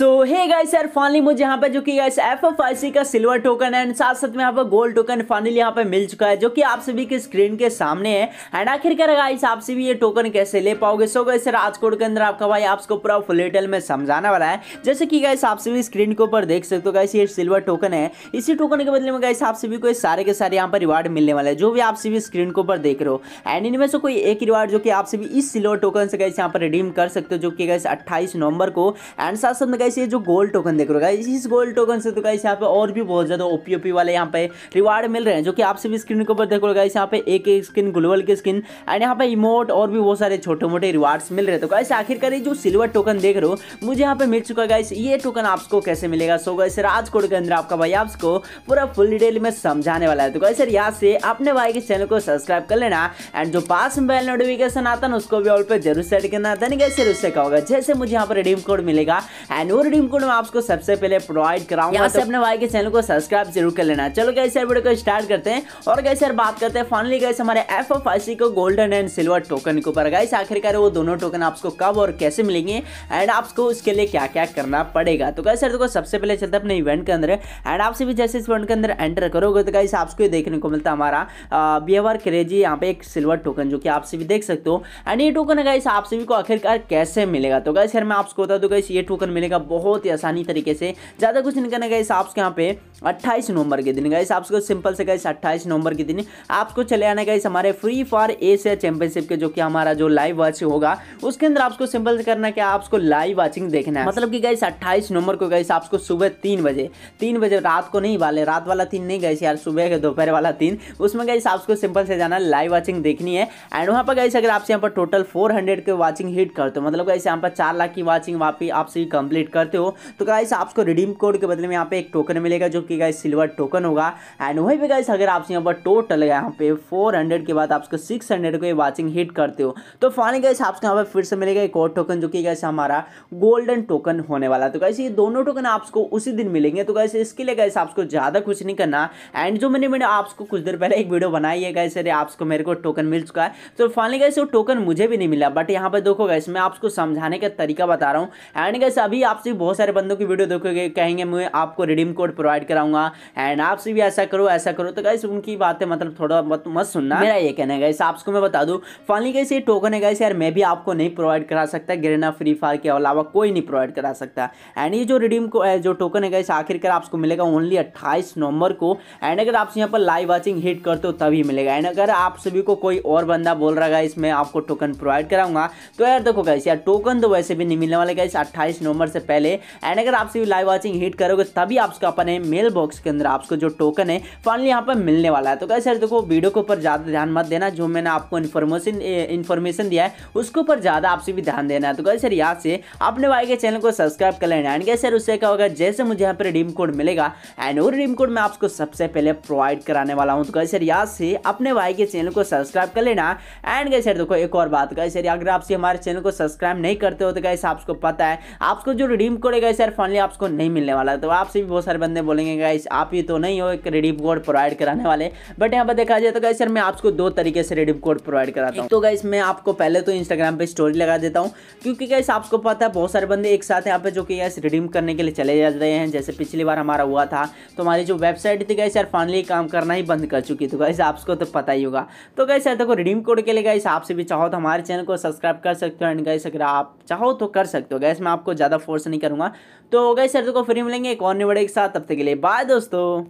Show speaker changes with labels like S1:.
S1: सो hey guys यार finally मुझे यहाँ पे जो कि guys F F I C का सिल्वर टोकन है एंड साथ साथ में यहाँ पर गोल्ड टोकन फाइनली यहाँ पे मिल चुका है जो कि आप सभी के स्क्रीन के सामने है एंड आखिरकार गाइस आप सभी ये टोकन कैसे ले पाओगे सो गाइस कोड के अंदर आपका भाई आपको पूरा फुल डिटेल में समझाने वाला है जैसे कि गाइस आप सभी स्क्रीन के ऊपर देख सकते हो गाइस ये सिल्वर टोकन है इसी टोकन के बदले में गाइस आप सभी को सारे के सारे यहाँ पर रिवार्ड मिलने वाला है जो भी आप सभी स्क्रीन के ऊपर देख रहे हो एंड इनमें से कोई एक रिवार्ड जो कि आप सभी इस सिल्वर टोकन से गाइस यहाँ पर रिडीम कर सकते हो जो कि गाइस अट्ठाईस नवंबर को एंड साथ साथ गाइस ये जो गोल्ड टोकन देख रहे हो गाइस इस गोल्ड टोकन से तो गाइस यहाँ पे और भी बहुत ज़्यादा ओपी ओपी वाले यहाँ पे रिवार्ड मिल रहे हैं जो कि आप सभी स्क्रीन के ऊपर देख रहे हो गाइस यहाँ पे एक एक स्किन ग्लोबल की स्किन एंड यहाँ पे इमोट और भी बहुत सारे छोटे मोटे रिवार्ड्स मिल रहे तो गाइस आखिरकार जो सिल्वर टोकन देख रहे हो मुझे यहाँ पे मिल चुका है गाइस ये टोकन आपको कैसे मिलेगा सो गाइस राजकोट के अंदर आपका भाई आपको पूरा फुल डिटेल में समझाने वाला है तो गाइस सर यहाँ से अपने भाई के चैनल को सब्सक्राइब कर लेना एंड जो पास बेल नोटिफिकेशन आता ना उसको भी ऑल पर जरूर सेट करना था नहीं कैसे उससे कहोगा जैसे मुझे यहाँ पर रिडीम कोड मिलेगा एंड एंड वो रिडीम कोड मैं आपको सबसे पहले प्रोवाइड कराऊंगा तो अपने भाई के चैनल को सब्सक्राइब जरूर कर लेना चलो गई सर वीडियो को स्टार्ट करते हैं और गई सर बात करते हैं फाइनली गई हमारे एफ एफ आई सी को गोल्डन एंड सिल्वर टोकन के ऊपर गाइस आखिरकार वो दोनों टोकन आपको कब और कैसे मिलेंगे एंड आपको उसके लिए क्या क्या करना पड़ेगा तो गाइस सर देखो सबसे पहले चलते अपने इवेंट के अंदर एंड आपसे भी जैसे इस इवेंट के अंदर एंटर करोगे तो गाइस आपको देखने को मिलता हमारा बिहेवर क्रेजी यहाँ पे एक सिल्वर टोकन जो कि आपसे भी देख सकते हो एंड ये टोकन गाइस आपसे भी को आखिरकार कैसे मिलेगा तो गाइस यार मैं आपको बता दूँ गाइस ये टोकन मिलेगा बहुत ही आसानी तरीके से ज़्यादा कुछ नहीं करना गाइस आपको यहाँ पे 28 नवंबर के दिन गाइस आपको सिंपल से गए 28 नवंबर के दिन आपको चले आना गाइस हमारे फ्री फायर एशिया चैंपियनशिप के जो कि हमारा जो लाइव वॉच होगा उसके अंदर आपको सिंपल से करना क्या आपको लाइव वॉचिंग देखना है मतलब कि गए अट्ठाईस नवंबर को गाइस आपको सुबह तीन बजे तीन बजे रात को नहीं वाले रात वाला तीन नहीं गए यार सुबह के दोपहर वाला तीन उसमें गाइस आपको सिंपल से जाना लाइव वॉचिंग देखनी है एंड वहाँ पर गए अगर आपसे यहाँ पर total four K watching hit करते हो मतलब गए यहाँ पर चार लाख की वॉचिंग वापी आपसे कंप्लीट कंप्लीट करते हो तो गाइस आपको रिडीम कोड के बदले में यहाँ पे एक टोकन मिलेगा जो कि गाइस सिल्वर टोकन होगा एंड वही भी गाइस अगर आप यहाँ पर टोटल यहाँ पे 400 के बाद आपको 600 को वॉचिंग हिट करते हो तो फाइनली गाइस आपको यहाँ पर फिर से मिलेगा एक और टोकन जो कि गाइस हमारा गोल्डन टोकन होने वाला तो कैसे ये दोनों टोकन आपको उसी दिन मिलेंगे तो कैसे इसके लिए गाइस आपको ज़्यादा कुछ नहीं करना एंड जो मैंने मैंने आपको कुछ देर पहले एक वीडियो बनाई है गाइस अरे आपको मेरे को टोकन मिल चुका है तो फाइनली गाइस वो टोकन मुझे भी नहीं मिला बट यहाँ पर देखो गैस मैं आपको समझाने का तरीका बता रहा हूँ एंड गैस अभी आप आपसे भी बहुत सारे बंदों की वीडियो देखोगे कहेंगे मैं आपको रिडीम कोड प्रोवाइड कराऊंगा एंड आपसे भी ऐसा करो ऐसा करो तो गाइस उनकी बातें मतलब थोड़ा मत मत सुनना मेरा ये कहना है गाइस आपको मैं बता दूँ फाइनली कैसे ये टोकन है गाइस यार मैं भी आपको नहीं प्रोवाइड करा सकता गिरना फ्री फायर के अलावा कोई नहीं प्रोवाइड करा सकता एंड ये जो रिडीम को जो टोकन है गाइस आखिरकार आपको मिलेगा ओनली अट्ठाईस नवंबर को एंड अगर आपसे यहाँ पर लाइव वॉचिंग हिट करते हो तभी मिलेगा एंड अगर आप सभी को कोई और बंदा बोल रहा है इसमें आपको टोकन प्रोवाइड कराऊंगा तो यार देखो गाइस यार टोकन तो वैसे भी नहीं मिलने वाले गाइस अट्ठाईस नवंबर से पहले एंड अगर आप सिर्फ लाइव वॉचिंग हिट करोगे तभी आपको अपने मेल बॉक्स के अंदर आपको जो टोकन है फाइनली यहाँ पर मिलने वाला है तो कैसे देखो वीडियो के ऊपर ज़्यादा ध्यान मत देना जो मैंने आपको इन्फॉर्मेशन इन्फॉर्मेशन दिया है उसके ऊपर ज़्यादा आपसे भी ध्यान देना है तो कैसे यहाँ से अपने भाई के चैनल को सब्सक्राइब कर लेना एंड कैसे उससे क्या होगा जैसे मुझे यहाँ पर रिडीम कोड मिलेगा एंड वो रिडीम कोड मैं आपको सबसे पहले प्रोवाइड कराने वाला हूँ तो कैसे यहाँ से अपने भाई के चैनल को सब्सक्राइब कर लेना एंड कैसे देखो एक और बात कैसे अगर आपसे हमारे चैनल को सब्सक्राइब नहीं करते हो तो कैसे आपको पता है आपको जो रिडीम कोड है गाइस यार फाइनली आपको नहीं मिलने वाला तो आपसे भी बहुत सारे बंदे बोलेंगे गाइस आप ही तो नहीं हो एक रिडीम कोड प्रोवाइड कराने वाले बट यहाँ पर देखा जाए तो गाइस यार मैं आपको दो तरीके से रिडीम कोड प्रोवाइड कराता हूँ तो गाइस तो मैं आपको पहले तो इंस्टाग्राम पर स्टोरी लगा देता हूँ क्योंकि गाइस आपको पता है बहुत सारे बंदे एक साथ यहाँ पे जो कि गाइस रिडीम करने के लिए चले जा रहे हैं जैसे पिछली बार हमारा हुआ था तो हमारी जो वेबसाइट थी गाइस यार फाइनली काम करना ही बंद कर चुकी थी गाइस तो आपको तो पता ही होगा तो गाइस यार देखो रिडीम कोड के लिए गाइस आपसे भी चाहो तो हमारे चैनल को सब्सक्राइब कर सकते हो एंड गाइस अगर आप चाहो तो कर सकते हो गैस मैं आपको ज़्यादा फोर्स नहीं करूँगा तो गई सर तो को फ्री मिलेंगे एक और न्यू वीडियो के साथ तब तक के लिए बाय दोस्तों